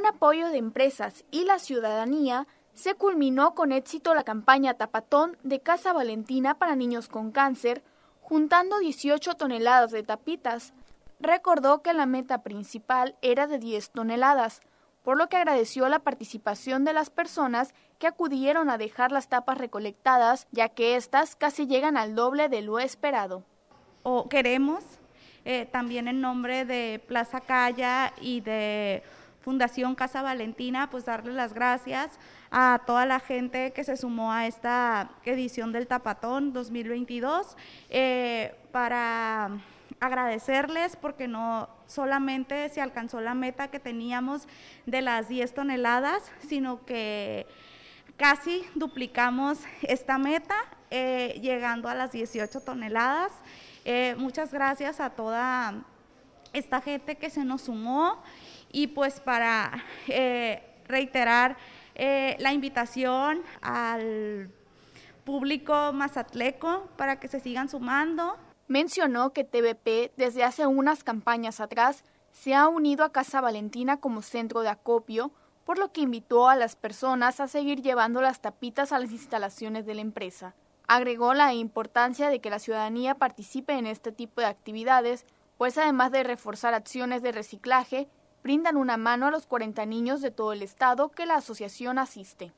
Con apoyo de empresas y la ciudadanía, se culminó con éxito la campaña Tapatón de Casa Valentina para niños con cáncer, juntando 18 toneladas de tapitas. Recordó que la meta principal era de 10 toneladas, por lo que agradeció la participación de las personas que acudieron a dejar las tapas recolectadas, ya que éstas casi llegan al doble de lo esperado. O queremos, eh, también en nombre de Plaza Calla y de Fundación Casa Valentina, pues darle las gracias a toda la gente que se sumó a esta edición del Tapatón 2022 eh, para agradecerles porque no solamente se alcanzó la meta que teníamos de las 10 toneladas, sino que casi duplicamos esta meta, eh, llegando a las 18 toneladas. Eh, muchas gracias a toda esta gente que se nos sumó y pues para eh, reiterar eh, la invitación al público mazatleco para que se sigan sumando. Mencionó que TVP desde hace unas campañas atrás se ha unido a Casa Valentina como centro de acopio, por lo que invitó a las personas a seguir llevando las tapitas a las instalaciones de la empresa. Agregó la importancia de que la ciudadanía participe en este tipo de actividades, pues además de reforzar acciones de reciclaje, brindan una mano a los 40 niños de todo el estado que la asociación asiste.